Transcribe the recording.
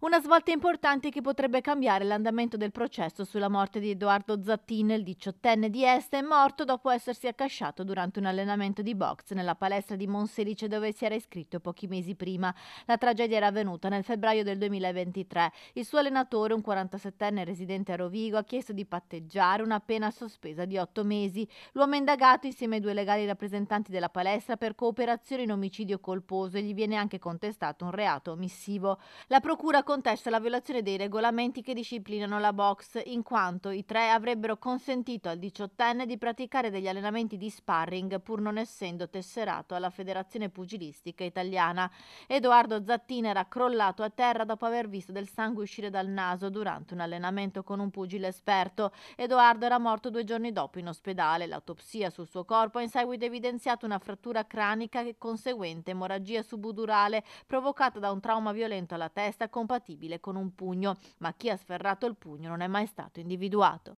Una svolta importante che potrebbe cambiare l'andamento del processo sulla morte di Edoardo Zattin, il diciottenne di è morto dopo essersi accasciato durante un allenamento di box nella palestra di Monselice dove si era iscritto pochi mesi prima. La tragedia era avvenuta nel febbraio del 2023. Il suo allenatore, un 47enne residente a Rovigo, ha chiesto di patteggiare una pena sospesa di otto mesi. L'uomo è indagato insieme ai due legali rappresentanti della palestra per cooperazione in omicidio colposo e gli viene anche contestato un reato omissivo. La procura contesta la violazione dei regolamenti che disciplinano la box, in quanto i tre avrebbero consentito al diciottenne di praticare degli allenamenti di sparring pur non essendo tesserato alla Federazione Pugilistica Italiana. Edoardo Zattin era crollato a terra dopo aver visto del sangue uscire dal naso durante un allenamento con un pugile esperto. Edoardo era morto due giorni dopo in ospedale. L'autopsia sul suo corpo ha in seguito evidenziato una frattura cranica e conseguente emorragia subudurale provocata da un trauma violento alla testa con compatibile con un pugno, ma chi ha sferrato il pugno non è mai stato individuato.